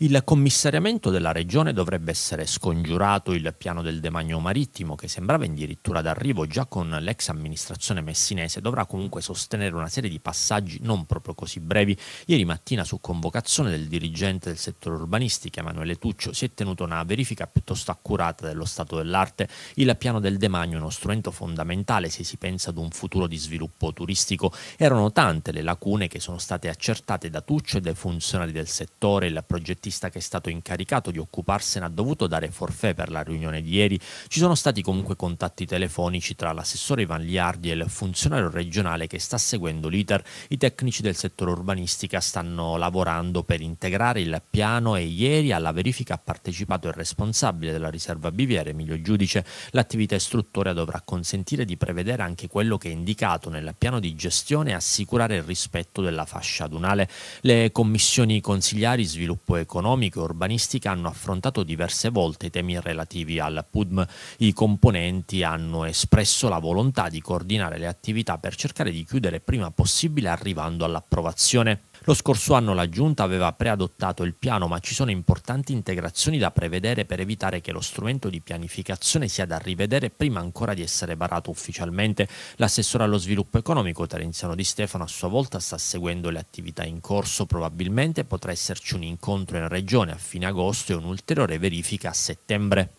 Il commissariamento della regione dovrebbe essere scongiurato il piano del demagno marittimo che sembrava addirittura d'arrivo già con l'ex amministrazione messinese dovrà comunque sostenere una serie di passaggi non proprio così brevi. Ieri mattina su convocazione del dirigente del settore urbanistico Emanuele Tuccio si è tenuta una verifica piuttosto accurata dello stato dell'arte. Il piano del demagno è uno strumento fondamentale se si pensa ad un futuro di sviluppo turistico. Erano tante le lacune che sono state accertate da Tuccio e dai funzionari del settore, il progettista l'artista che è stato incaricato di occuparsene ha dovuto dare forfè per la riunione di ieri, ci sono stati comunque contatti telefonici tra l'assessore Ivan Liardi e il funzionario regionale che sta seguendo l'iter. I tecnici del settore urbanistica stanno lavorando per integrare il piano e ieri alla verifica ha partecipato il responsabile della riserva Biviere, Emilio Giudice. L'attività istruttoria dovrà consentire di prevedere anche quello che è indicato nel piano di gestione e assicurare il rispetto della fascia adunale. Le commissioni consigliari sviluppo economico economica e urbanistica hanno affrontato diverse volte i temi relativi al PUDM. I componenti hanno espresso la volontà di coordinare le attività per cercare di chiudere prima possibile arrivando all'approvazione. Lo scorso anno la Giunta aveva preadottato il piano, ma ci sono importanti integrazioni da prevedere per evitare che lo strumento di pianificazione sia da rivedere prima ancora di essere varato ufficialmente. L'assessore allo sviluppo economico Terenziano Di Stefano a sua volta sta seguendo le attività in corso, probabilmente potrà esserci un incontro in regione a fine agosto e un'ulteriore verifica a settembre.